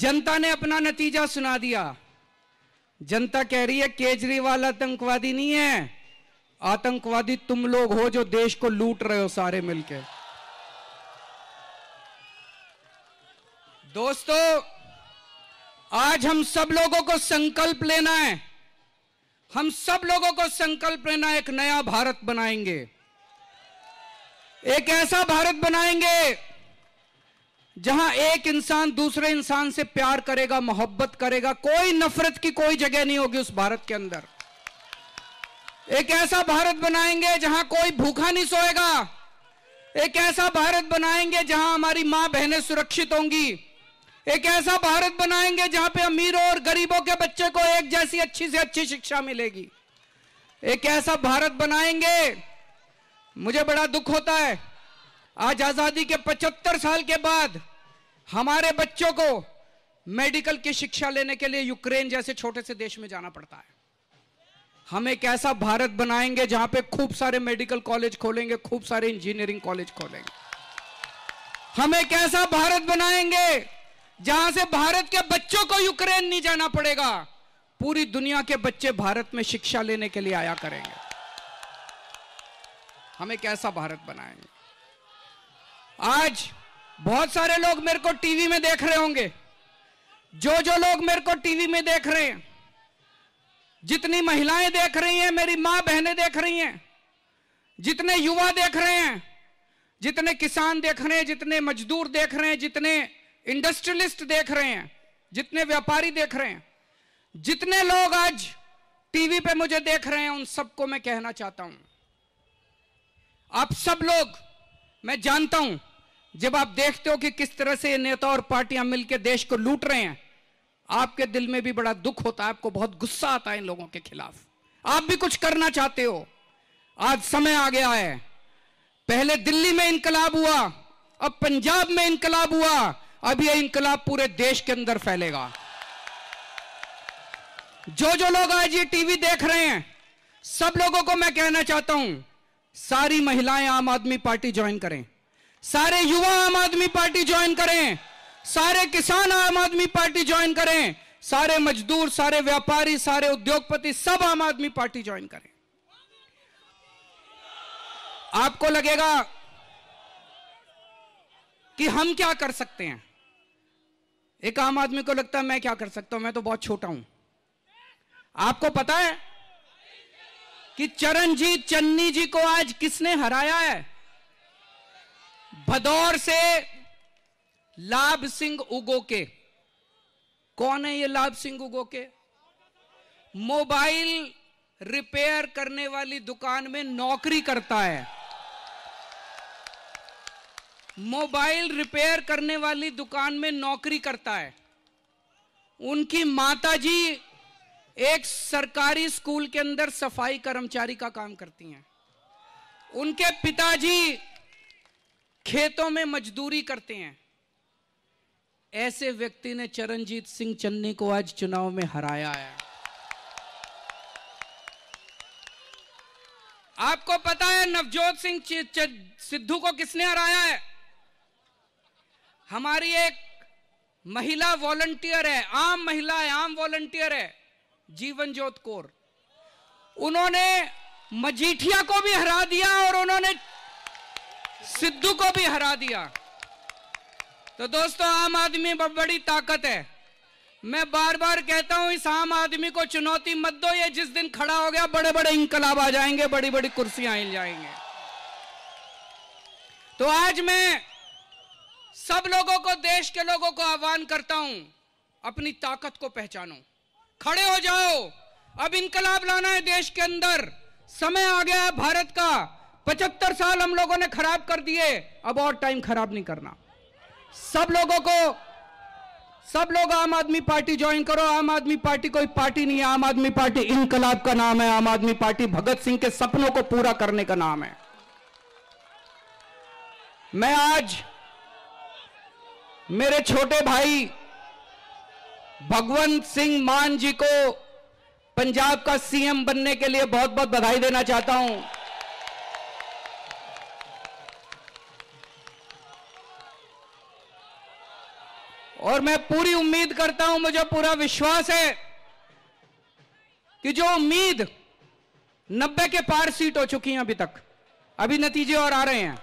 जनता ने अपना नतीजा सुना दिया जनता कह रही है केजरीवाल आतंकवादी नहीं है आतंकवादी तुम लोग हो जो देश को लूट रहे हो सारे मिलके दोस्तों आज हम सब लोगों को संकल्प लेना है हम सब लोगों को संकल्प लेना एक नया भारत बनाएंगे एक ऐसा भारत बनाएंगे जहां एक इंसान दूसरे इंसान से प्यार करेगा मोहब्बत करेगा कोई नफरत की कोई जगह नहीं होगी उस भारत के अंदर एक ऐसा भारत बनाएंगे जहां कोई भूखा नहीं सोएगा एक ऐसा भारत बनाएंगे जहां हमारी मां बहनें सुरक्षित होंगी एक ऐसा भारत बनाएंगे जहां पे अमीरों और गरीबों के बच्चे को एक जैसी अच्छी से अच्छी शिक्षा मिलेगी एक ऐसा भारत बनाएंगे मुझे बड़ा दुख होता है आज आज़ादी के 75 साल के बाद हमारे बच्चों को मेडिकल की शिक्षा लेने के लिए यूक्रेन जैसे छोटे से देश में जाना पड़ता है हम एक ऐसा भारत बनाएंगे जहां पे खूब सारे मेडिकल कॉलेज खोलेंगे खूब सारे इंजीनियरिंग कॉलेज खोलेंगे हम एक ऐसा भारत बनाएंगे जहां से भारत के बच्चों को यूक्रेन नहीं जाना पड़ेगा पूरी दुनिया के बच्चे भारत में शिक्षा लेने के लिए आया करेंगे हम एक ऐसा भारत बनाएंगे आज बहुत सारे लोग मेरे को टीवी में देख रहे होंगे जो जो लोग मेरे को टीवी में देख रहे हैं जितनी महिलाएं देख रही हैं मेरी मां बहनें देख रही हैं जितने युवा देख रहे हैं जितने किसान देख रहे हैं जितने मजदूर देख रहे हैं जितने इंडस्ट्रियलिस्ट देख रहे हैं जितने व्यापारी देख रहे हैं जितने लोग आज टीवी पे मुझे देख रहे हैं उन सबको मैं कहना चाहता हूं आप सब लोग मैं जानता हूं जब आप देखते हो कि किस तरह से नेता और पार्टियां मिलकर देश को लूट रहे हैं आपके दिल में भी बड़ा दुख होता है आपको बहुत गुस्सा आता है इन लोगों के खिलाफ आप भी कुछ करना चाहते हो आज समय आ गया है पहले दिल्ली में इनकलाब हुआ अब पंजाब में इनकलाब हुआ अब यह इनकलाब पूरे देश के अंदर फैलेगा जो जो लोग आज ये टीवी देख रहे हैं सब लोगों को मैं कहना चाहता हूं सारी महिलाएं आम आदमी पार्टी ज्वाइन करें सारे युवा आम आदमी पार्टी ज्वाइन करें सारे किसान आम आदमी पार्टी ज्वाइन करें सारे मजदूर सारे व्यापारी सारे उद्योगपति सब आम आदमी पार्टी ज्वाइन करें आपको लगेगा कि हम क्या कर सकते हैं एक आम आदमी को लगता है मैं क्या कर सकता हूं मैं तो बहुत छोटा हूं आपको पता है कि चरणजीत चन्नी जी को आज किसने हराया है भदौर से लाभ सिंह उगो के कौन है ये लाभ सिंह उगो के मोबाइल रिपेयर करने वाली दुकान में नौकरी करता है मोबाइल रिपेयर करने वाली दुकान में नौकरी करता है उनकी माताजी एक सरकारी स्कूल के अंदर सफाई कर्मचारी का काम करती हैं उनके पिताजी खेतों में मजदूरी करते हैं ऐसे व्यक्ति ने चरणजीत सिंह चन्नी को आज चुनाव में हराया है आपको पता है नवजोत सिंह सिद्धू को किसने हराया है हमारी एक महिला वॉलंटियर है आम महिला है आम वॉलंटियर है जीवन जोत कौर उन्होंने मजीठिया को भी हरा दिया और उन्होंने सिद्धू को भी हरा दिया तो दोस्तों आम आदमी बड़ी ताकत है मैं बार बार कहता हूं इस आम आदमी को चुनौती मत दो ये जिस दिन खड़ा हो गया बड़े बड़े इंकलाब आ जाएंगे बड़ी बड़ी कुर्सियां हिल जाएंगे तो आज मैं सब लोगों को देश के लोगों को आह्वान करता हूं अपनी ताकत को पहचानो खड़े हो जाओ अब इनकलाब लाना है देश के अंदर समय आ गया है भारत का पचहत्तर साल हम लोगों ने खराब कर दिए अब और टाइम खराब नहीं करना सब लोगों को सब लोग आम आदमी पार्टी ज्वाइन करो आम आदमी पार्टी कोई पार्टी नहीं है आम आदमी पार्टी इनकलाब का नाम है आम आदमी पार्टी भगत सिंह के सपनों को पूरा करने का नाम है मैं आज मेरे छोटे भाई भगवंत सिंह मान जी को पंजाब का सीएम बनने के लिए बहुत बहुत बधाई देना चाहता हूं और मैं पूरी उम्मीद करता हूं मुझे पूरा विश्वास है कि जो उम्मीद नब्बे के पार सीट हो चुकी है अभी तक अभी नतीजे और आ रहे हैं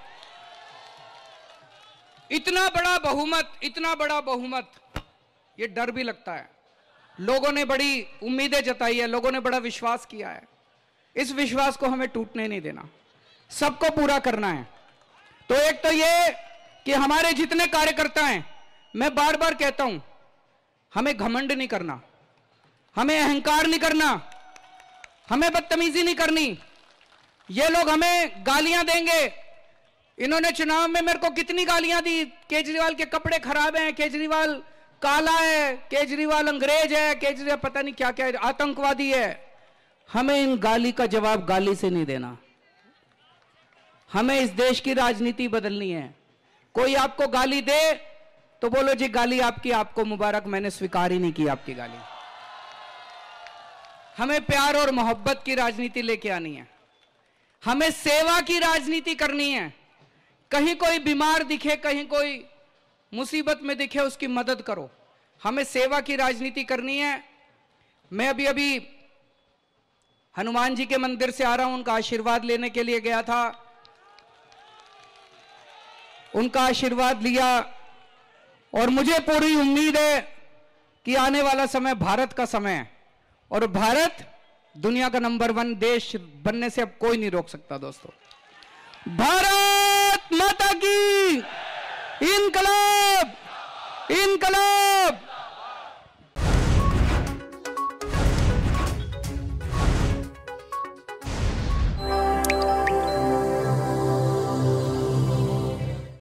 इतना बड़ा बहुमत इतना बड़ा बहुमत ये डर भी लगता है लोगों ने बड़ी उम्मीदें जताई है लोगों ने बड़ा विश्वास किया है इस विश्वास को हमें टूटने नहीं देना सबको पूरा करना है तो एक तो ये कि हमारे जितने कार्यकर्ता हैं मैं बार बार कहता हूं हमें घमंड नहीं करना हमें अहंकार नहीं करना हमें बदतमीजी नहीं करनी ये लोग हमें गालियां देंगे इन्होंने चुनाव में मेरे को कितनी गालियां दी केजरीवाल के कपड़े खराब हैं केजरीवाल काला है केजरीवाल अंग्रेज है केजरीवाल पता नहीं क्या क्या आतंकवादी है हमें इन गाली का जवाब गाली से नहीं देना हमें इस देश की राजनीति बदलनी है कोई आपको गाली दे तो बोलो जी गाली आपकी आपको मुबारक मैंने स्वीकार ही नहीं की आपकी गाली हमें प्यार और मोहब्बत की राजनीति लेके आनी है हमें सेवा की राजनीति करनी है कहीं कोई बीमार दिखे कहीं कोई मुसीबत में दिखे उसकी मदद करो हमें सेवा की राजनीति करनी है मैं अभी अभी हनुमान जी के मंदिर से आ रहा हूं उनका आशीर्वाद लेने के लिए गया था उनका आशीर्वाद लिया और मुझे पूरी उम्मीद है कि आने वाला समय भारत का समय है और भारत दुनिया का नंबर वन देश बनने से अब कोई नहीं रोक सकता दोस्तों भारत माता की इनकलाब इनकलाब